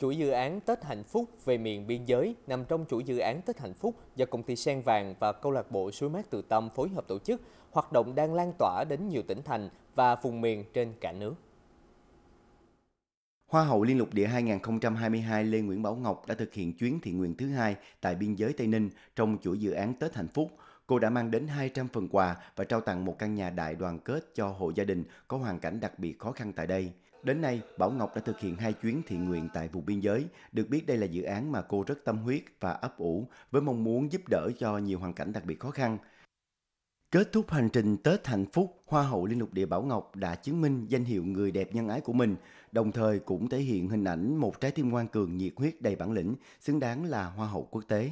Chuỗi dự án Tết Hạnh Phúc về miền biên giới nằm trong chuỗi dự án Tết Hạnh Phúc do công ty Sen Vàng và câu lạc bộ Suối Mát Từ Tâm phối hợp tổ chức, hoạt động đang lan tỏa đến nhiều tỉnh thành và vùng miền trên cả nước. Hoa hậu Liên lục địa 2022 Lê Nguyễn Bảo Ngọc đã thực hiện chuyến thiện nguyện thứ hai tại biên giới Tây Ninh trong chuỗi dự án Tết Hạnh Phúc – Cô đã mang đến 200 phần quà và trao tặng một căn nhà đại đoàn kết cho hộ gia đình có hoàn cảnh đặc biệt khó khăn tại đây. Đến nay, Bảo Ngọc đã thực hiện hai chuyến thiện nguyện tại vùng biên giới. Được biết đây là dự án mà cô rất tâm huyết và ấp ủ với mong muốn giúp đỡ cho nhiều hoàn cảnh đặc biệt khó khăn. Kết thúc hành trình Tết hạnh phúc, Hoa hậu Liên lục địa Bảo Ngọc đã chứng minh danh hiệu người đẹp nhân ái của mình, đồng thời cũng thể hiện hình ảnh một trái tim ngoan cường nhiệt huyết đầy bản lĩnh, xứng đáng là Hoa hậu quốc tế.